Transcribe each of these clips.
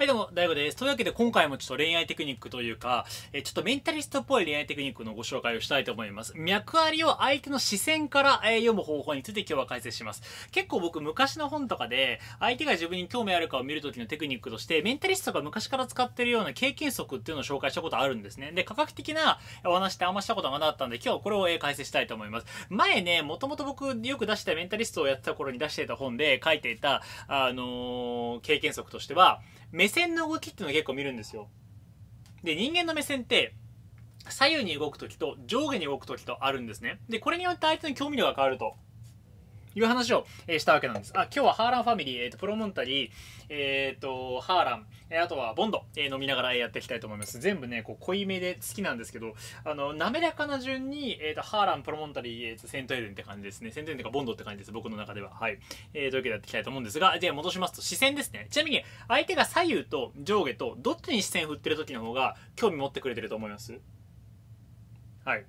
はいどうも、大悟です。というわけで今回もちょっと恋愛テクニックというか、えちょっとメンタリストっぽい恋愛テクニックのご紹介をしたいと思います。脈ありを相手の視線から、え読む方法について今日は解説します。結構僕昔の本とかで、相手が自分に興味あるかを見るときのテクニックとして、メンタリストが昔から使ってるような経験則っていうのを紹介したことあるんですね。で、科学的なお話ってあんましたことがなかったんで、今日これを、え解説したいと思います。前ね、もともと僕よく出したメンタリストをやってた頃に出していた本で書いていた、あのー、経験則としては、目線の動きっていうのを結構見るんですよ。で、人間の目線って、左右に動く時と上下に動く時とあるんですね。で、これによって相手の興味度が変わると。いう話を、えー、したわけなんです。あ、今日はハーランファミリー、えーと、プロモンタリー、えっ、ー、と、ハーラン、えあとはボンド、え飲みながらやっていきたいと思います。全部ね、こう濃いめで好きなんですけど、あの、滑らかな順に、えっ、と、ハーラン、プロモンタリー、えっ、と、セントエデンって感じですね。セントエデンってかボンドって感じです。僕の中では。はい。えー、というわけでやっていきたいと思うんですが、じゃあ戻しますと、視線ですね。ちなみに、相手が左右と上下と、どっちに視線振ってる時の方が、興味持ってくれてると思いますはい。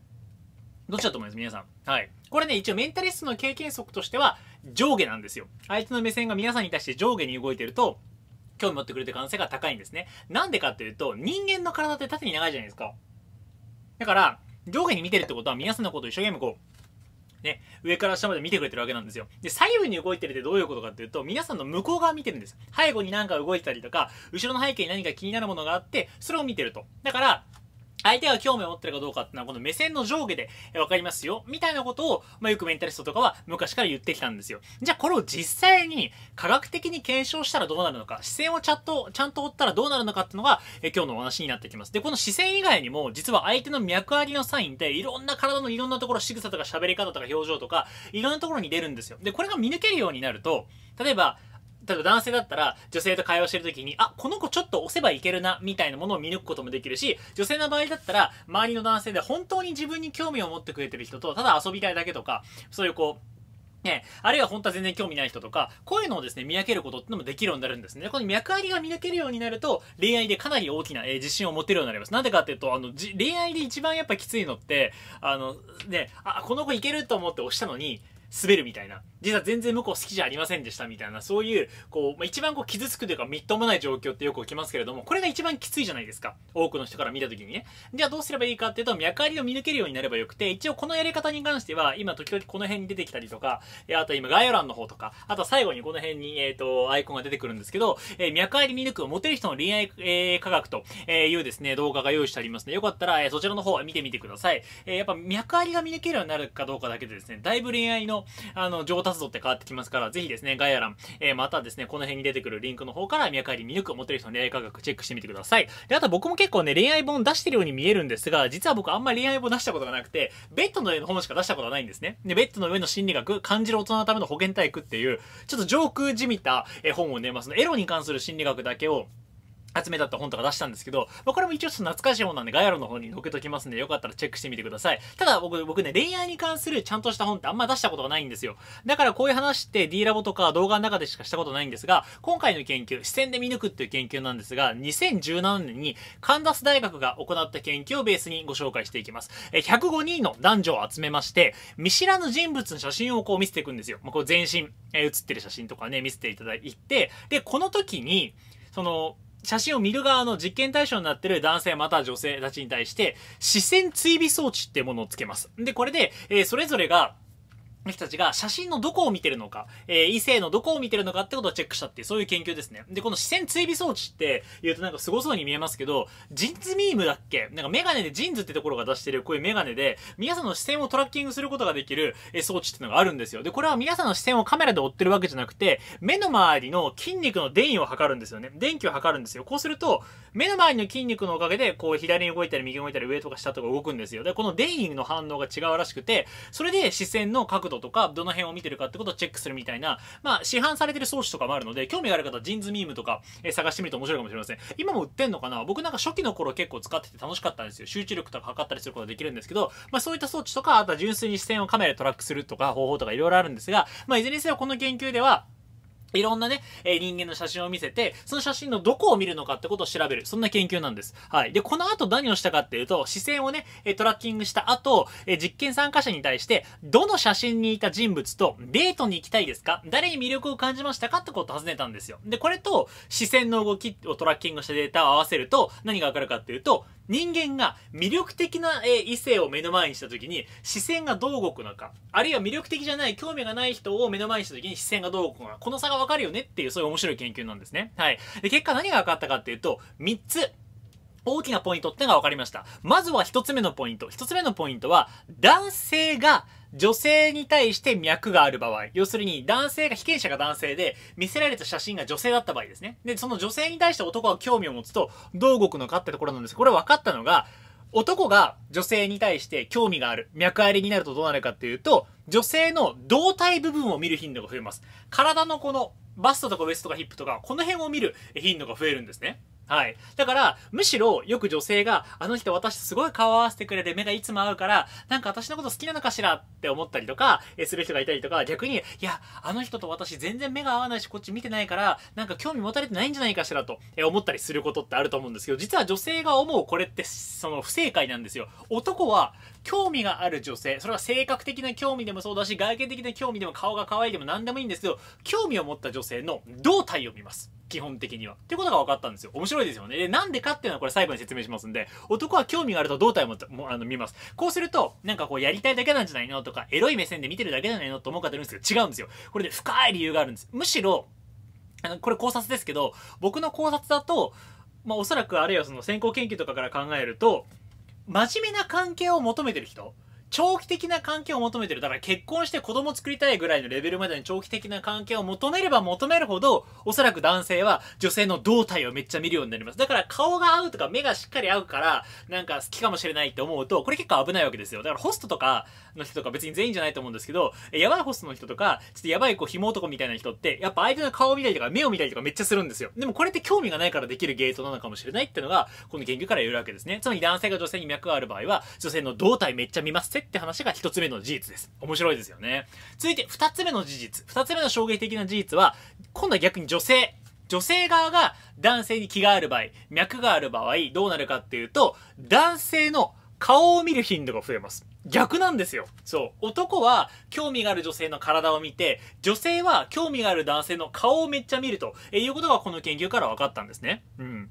どっちだと思います皆さん。はい。これね、一応メンタリストの経験則としては上下なんですよ。相手の目線が皆さんに対して上下に動いてると、興味持ってくれて可能性が高いんですね。なんでかっていうと、人間の体って縦に長いじゃないですか。だから、上下に見てるってことは皆さんのことを一生懸命こう、ね、上から下まで見てくれてるわけなんですよ。で、左右に動いてるってどういうことかっていうと、皆さんの向こう側見てるんです。背後に何か動いてたりとか、後ろの背景に何か気になるものがあって、それを見てると。だから、相手が興味を持ってるかどうかっていうのはこの目線の上下でわかりますよ。みたいなことを、まあ、よくメンタリストとかは昔から言ってきたんですよ。じゃあこれを実際に科学的に検証したらどうなるのか、視線をちゃんと、ちゃんと追ったらどうなるのかっていうのが、え今日のお話になってきます。で、この視線以外にも、実は相手の脈ありのサインで、いろんな体のいろんなところ、仕草とか喋り方とか表情とか、いろんなところに出るんですよ。で、これが見抜けるようになると、例えば、例えば男性だったら女性と会話してる時に、あ、この子ちょっと押せばいけるな、みたいなものを見抜くこともできるし、女性の場合だったら、周りの男性で本当に自分に興味を持ってくれてる人と、ただ遊びたいだけとか、そういうこう、ね、あるいは本当は全然興味ない人とか、こういうのをですね、見分けることってのもできるようになるんですね。この脈ありが見抜けるようになると、恋愛でかなり大きな、えー、自信を持てるようになります。なんでかっていうと、あの、恋愛で一番やっぱきついのって、あの、ね、あ、この子いけると思って押したのに、滑るみたいな、実は全然向こう好きじゃありませんでしたみたいな、そういう、こう、まあ、一番こう傷つくというかみっともない状況ってよく起きますけれども、これが一番きついじゃないですか。多くの人から見た時にね。じゃあどうすればいいかっていうと、脈ありを見抜けるようになればよくて、一応このやり方に関しては、今時々この辺に出てきたりとか、あと今概要欄の方とか、あと最後にこの辺に、えっ、ー、と、アイコンが出てくるんですけど、えー、脈あり見抜く、モテる人の恋愛、えー、科学と、えいうですね、動画が用意してありますの、で、よかったら、えそちらの方は見てみてください。えやっぱ脈ありが見抜けるようになるかどうかだけでですね、だいぶ恋愛のあの、上達度って変わってきますから、ぜひですね、概要欄、えー、またですね、この辺に出てくるリンクの方から、宮り魅力を持ってる人の恋愛科学チェックしてみてください。で、あと僕も結構ね、恋愛本出してるように見えるんですが、実は僕あんまり恋愛本出したことがなくて、ベッドの上の本しか出したことはないんですね。で、ベッドの上の心理学、感じる大人のための保健体育っていう、ちょっと上空じみた、えー、本をね、まあ、そのエロに関する心理学だけを、集めった本とか出したんですけど、まあ、これも一応ちょっと懐かしい本なんで概要欄の方に載けときますんで、よかったらチェックしてみてください。ただ僕、僕ね、恋愛に関するちゃんとした本ってあんま出したことがないんですよ。だからこういう話って D ラボとか動画の中でしかしたことないんですが、今回の研究、視線で見抜くっていう研究なんですが、2017年にカンダス大学が行った研究をベースにご紹介していきます。え、105人の男女を集めまして、見知らぬ人物の写真をこう見せていくんですよ。まあ、こう全身、え写ってる写真とかね、見せていただいて、で、この時に、その、写真を見る側の実験対象になってる男性または女性たちに対して、視線追尾装置ってものをつけます。で、これで、えー、それぞれが、の人たちが写真のどこを見てるのか、えー、異性のどこを見てるのかってことをチェックしたっていう、そういう研究ですね。で、この視線追尾装置って言うとなんか凄そうに見えますけど、ジンズミームだっけなんかメガネでジンズってところが出してる、こういうメガネで、皆さんの視線をトラッキングすることができる、え装置ってのがあるんですよ。で、これは皆さんの視線をカメラで追ってるわけじゃなくて、目の周りの筋肉の電位を測るんですよね。電気を測るんですよ。こうすると、目の周りの筋肉のおかげで、こう左に動いたり右に動いたり上とか下とか動くんですよ。で、この電位の反応が違うらしくて、それで視線の角度度とか、どの辺を見てるかってことをチェックするみたいな、まあ、市販されてる装置とかもあるので、興味がある方はジンズミームとか、え探してみると面白いかもしれません。今も売ってんのかな僕なんか初期の頃結構使ってて楽しかったんですよ。集中力とか測ったりすることができるんですけど、まあそういった装置とか、あとは純粋に視線をカメラでトラックするとか方法とかいろいろあるんですが、まあいずれにせよこの研究では、いろんなね、えー、人間の写真を見せて、その写真のどこを見るのかってことを調べる。そんな研究なんです。はい。で、この後何をしたかっていうと、視線をね、トラッキングした後、えー、実験参加者に対して、どの写真にいた人物とデートに行きたいですか誰に魅力を感じましたかってことを尋ねたんですよ。で、これと視線の動きをトラッキングしたデータを合わせると、何がわかるかっていうと、人間が魅力的な、え異性を目の前にした時に視線がどう動くのかあるいは魅力的じゃない興味がない人を目の前にした時に視線がどう動くのかこの差がわかるよねっていうそういう面白い研究なんですね。はい、で結果何が分かったかっていうと3つ大きなポイントってのが分かりました。まずは1つ目のポイント。1つ目のポイントは、男性が女性に対して脈がある場合、要するに男性が、被験者が男性で、見せられた写真が女性だった場合ですね。で、その女性に対して男は興味を持つと、どう動くのかってところなんです。これ分かったのが、男が女性に対して興味がある、脈ありになるとどうなるかっていうと、女性の胴体部分を見る頻度が増えます。体のこのバストとかウエストとかヒップとか、この辺を見る頻度が増えるんですね。はい。だから、むしろ、よく女性が、あの人私すごい顔合わせてくれる目がいつも合うから、なんか私のこと好きなのかしらって思ったりとか、えする人がいたりとか、逆に、いや、あの人と私全然目が合わないし、こっち見てないから、なんか興味持たれてないんじゃないかしらと、え思ったりすることってあると思うんですけど、実は女性が思うこれって、その不正解なんですよ。男は、興味がある女性、それは性格的な興味でもそうだし、外見的な興味でも顔が可愛いでも何でもいいんですけど、興味を持った女性の胴体を見ます。基本的には。ってことが分かったんですよ。面白いですよね。で、なんでかっていうのはこれ最後に説明しますんで、男は興味があると胴体もあの見ます。こうすると、なんかこうやりたいだけなんじゃないのとか、エロい目線で見てるだけじゃないのと思う方いるんですけど、違うんですよ。これで深い理由があるんです。むしろ、あの、これ考察ですけど、僕の考察だと、まあおそらくあるいはその先行研究とかから考えると、真面目な関係を求めてる人長期的な関係を求めてる。だから結婚して子供作りたいぐらいのレベルまでに長期的な関係を求めれば求めるほど、おそらく男性は女性の胴体をめっちゃ見るようになります。だから顔が合うとか目がしっかり合うから、なんか好きかもしれないって思うと、これ結構危ないわけですよ。だからホストとかの人とか別に全員じゃないと思うんですけど、やばいホストの人とか、ちょっとやばいこう紐男みたいな人って、やっぱ相手の顔を見たりとか目を見たりとかめっちゃするんですよ。でもこれって興味がないからできるゲートなのかもしれないってのが、この研究から言えるわけですね。つまり男性が女性に脈がある場合は、女性の胴体めっちゃ見ます。って話が1つ目の事実です。面白いですよね。続いて2つ目の事実。2つ目の衝撃的な事実は、今度は逆に女性。女性側が男性に気がある場合、脈がある場合、どうなるかっていうと、男性の顔を見る頻度が増えます。逆なんですよ。そう。男は興味がある女性の体を見て、女性は興味がある男性の顔をめっちゃ見るということがこの研究から分かったんですね。うん。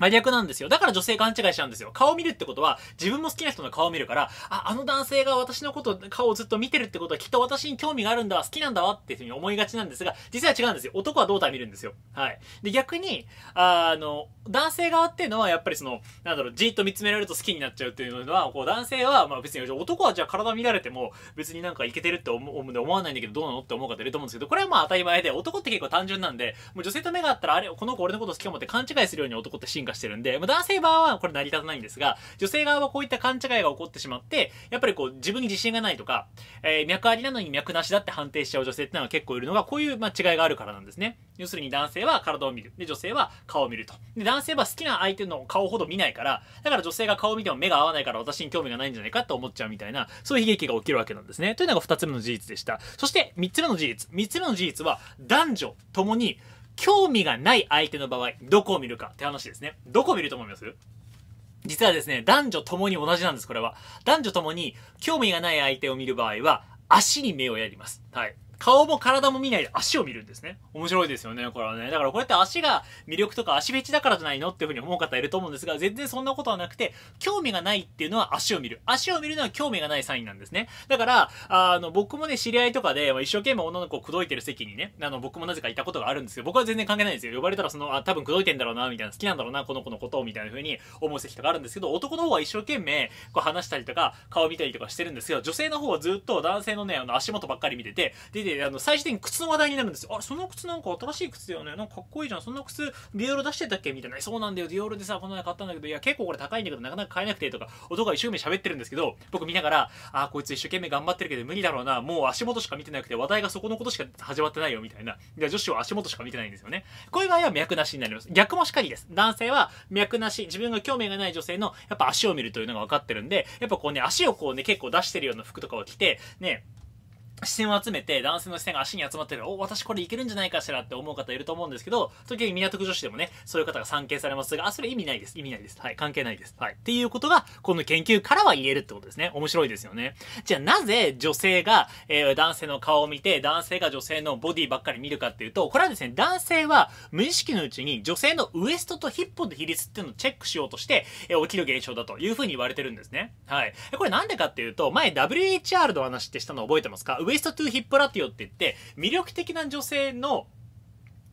真逆なんですよ。だから女性勘違いしちゃうんですよ。顔を見るってことは、自分も好きな人の顔を見るから、あ、あの男性が私のこと、顔をずっと見てるってことは、きっと私に興味があるんだ、好きなんだわ、っていうふうに思いがちなんですが、実は違うんですよ。男は胴体見るんですよ。はい。で、逆に、あの、男性側っていうのは、やっぱりその、なんだろう、じっと見つめられると好きになっちゃうっていうのは、こう、男性は、まあ別に、男はじゃあ体見られても、別になんかいけてるって思うんで、思わないんだけど、どうなのって思う方いると思うんですけど、これはまあ当たり前で、男って結構単純なんで、もう女性と目があったら、あれ、この子俺のこと好きかもって勘違いするように男って進化化してるんで、まあ、男性側はこれ成り立たないんですが、女性側はこういった勘違いが起こってしまって、やっぱりこう自分に自信がないとか、えー、脈ありなのに脈なしだって判定しちゃう女性ってのは結構いるのが、こういうま違いがあるからなんですね。要するに男性は体を見る。で、女性は顔を見ると。で、男性は好きな相手の顔ほど見ないから、だから女性が顔を見ても目が合わないから私に興味がないんじゃないかと思っちゃうみたいな、そういう悲劇が起きるわけなんですね。というのが2つ目の事実でした。そして3つ目の事実。3つ目の事実は、男女ともに興味がない相手の場合、どこを見るかって話ですね。どこを見ると思います実はですね、男女ともに同じなんです、これは。男女ともに興味がない相手を見る場合は、足に目をやります。はい。顔も体も見ないで足を見るんですね。面白いですよね、これはね。だからこれって足が魅力とか足フェチだからじゃないのっていうふうに思う方いると思うんですが、全然そんなことはなくて、興味がないっていうのは足を見る。足を見るのは興味がないサインなんですね。だから、あの、僕もね、知り合いとかで、一生懸命女の子を口説いてる席にね、あの、僕もなぜかいたことがあるんですけど、僕は全然関係ないんですよ。呼ばれたらその、あ、多分口説いてんだろうな、みたいな、好きなんだろうな、この子のことを、みたいなふうに思う席とかあるんですけど、男の方は一生懸命、こう話したりとか、顔見たりとかしてるんですけど、女性の方はずっと男性のね、あの、足元ばっかり見てて、で、で、あの、最終的に靴の話題になるんですよ。あその靴なんか新しい靴だよね。なんかかっこいいじゃん。そんな靴、ディオール出してたっけみたいな。そうなんだよ。ディオールでさ、この前買ったんだけど、いや、結構これ高いんだけど、なかなか買えなくて、とか、男が一生懸命喋ってるんですけど、僕見ながら、あ、こいつ一生懸命頑張ってるけど無理だろうな。もう足元しか見てなくて、話題がそこのことしか始まってないよ、みたいな。で、女子は足元しか見てないんですよね。こういう場合は脈なしになります。逆もしかりです。男性は脈なし、自分が興味がない女性の、やっぱ足を見るというのが分かってるんで、やっぱこうね、足をこうね、結構出してるような服とかを着て、ね、視線を集めて男性の視線が足に集まってる、お、私これいけるんじゃないかしらって思う方いると思うんですけど、時に港区女子でもね、そういう方が参見されますが、あ、それ意味ないです。意味ないです。はい、関係ないです。はい。っていうことが、この研究からは言えるってことですね。面白いですよね。じゃあなぜ女性が、えー、男性の顔を見て、男性が女性のボディばっかり見るかっていうと、これはですね、男性は無意識のうちに女性のウエストとヒップの比率っていうのをチェックしようとして、えー、起きる現象だというふうに言われてるんですね。はい。これなんでかっていうと、前 WHR の話ってしたの覚えてますかウエストトゥヒップラティオって言って、魅力的な女性の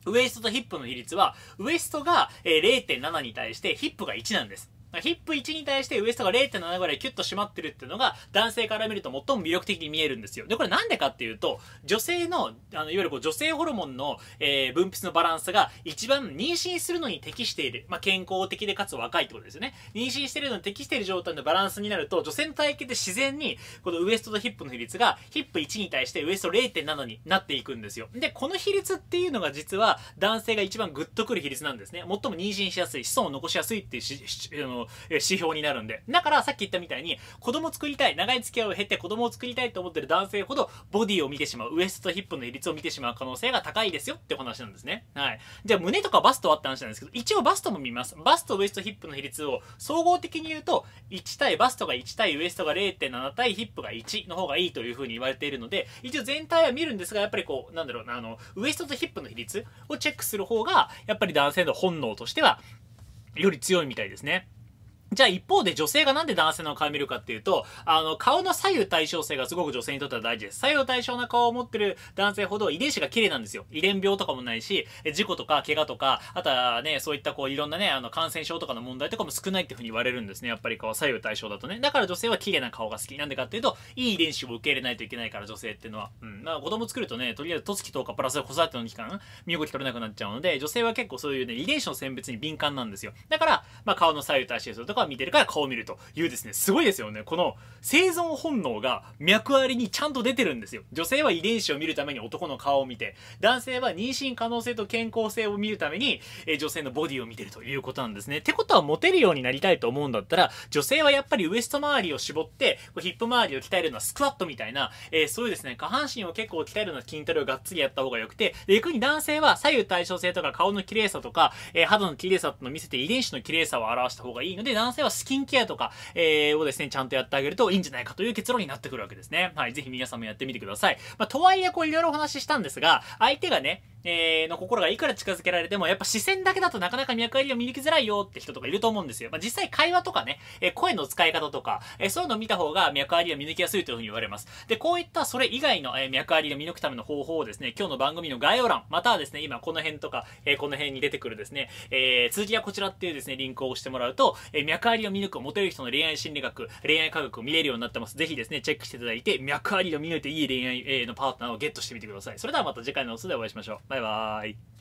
ウエストとヒップの比率は、ウエストが0.7に対してヒップが1なんです。ヒップ1に対してウエストが0.7ぐらいキュッと締まってるっていうのが男性から見ると最も魅力的に見えるんですよ。で、これなんでかっていうと、女性の、あの、いわゆるこう女性ホルモンの、えー、分泌のバランスが一番妊娠するのに適している。まあ、健康的でかつ若いってことですよね。妊娠してるのに適している状態のバランスになると、女性の体型で自然に、このウエストとヒップの比率がヒップ1に対してウエスト0.7になっていくんですよ。で、この比率っていうのが実は男性が一番グッとくる比率なんですね。最も妊娠しやすい、子孫を残しやすいっていうの、指標になるんで。だからさっき言ったみたいに、子供作りたい、長い付き合いを経て子供を作りたいと思ってる男性ほど、ボディを見てしまう、ウエストとヒップの比率を見てしまう可能性が高いですよって話なんですね。はい。じゃあ胸とかバストはって話なんですけど、一応バストも見ます。バスト、ウエスト、ヒップの比率を総合的に言うと、1対バストが1対ウエストが0.7対ヒップが1の方がいいというふうに言われているので、一応全体は見るんですが、やっぱりこう、なんだろうな、あの、ウエストとヒップの比率をチェックする方が、やっぱり男性の本能としては、より強いみたいですね。じゃあ一方で女性がなんで男性の顔を見るかっていうと、あの、顔の左右対称性がすごく女性にとっては大事です。左右対称な顔を持ってる男性ほど遺伝子が綺麗なんですよ。遺伝病とかもないし、事故とか怪我とか、あとはね、そういったこういろんなね、あの感染症とかの問題とかも少ないっていうふうに言われるんですね。やっぱりこう左右対称だとね。だから女性は綺麗な顔が好き。なんでかっていうと、いい遺伝子を受け入れないといけないから女性っていうのは。うん。まあ子供作るとね、とりあえず十月とか日プラス子育ての期間、身動き取れなくなっちゃうので、女性は結構そういうね、遺伝子の選別に敏感なんですよ。だから、まあ顔の左右対称性とか見てるから顔を見るというですね、すごいですよね。この生存本能が脈ありにちゃんと出てるんですよ。女性は遺伝子を見るために男の顔を見て、男性は妊娠可能性と健康性を見るために、え女性のボディを見てるということなんですね。ってことはモテるようになりたいと思うんだったら、女性はやっぱりウエスト周りを絞って、ヒップ周りを鍛えるのはスクワットみたいな、えー、そういうですね、下半身を結構鍛えるような筋トレをがっつりやった方が良くて、で、逆に男性は左右対称性とか顔の綺麗さとか、えー、肌の綺麗さとの見せて遺伝子の綺麗さを表した方がいいので、男男性はスキンケアとか、えー、をですね、ちゃんとやってあげるといいんじゃないかという結論になってくるわけですね。はい。ぜひ皆さんもやってみてください。まあ、とはいえ、こういろいろお話ししたんですが、相手がね、えー、の心がいくら近づけられても、やっぱ視線だけだとなかなか脈ありを見抜きづらいよって人とかいると思うんですよ。まあ、実際会話とかね、えー、声の使い方とか、えー、そういうのを見た方が脈ありを見抜きやすいというふうに言われます。で、こういったそれ以外の、え脈ありを見抜くための方法をですね、今日の番組の概要欄、またはですね、今この辺とか、えこの辺に出てくるですね、え続きはこちらっていうですね、リンクを押してもらうと、え脈ありを見抜くモテる人の恋愛心理学、恋愛科学を見れるようになってます。ぜひですね、チェックしていただいて、脈ありを見抜いていい恋愛、えのパートナーをゲットしてみてください。それではまた次回の放送でお会いしましょう。バイバーイ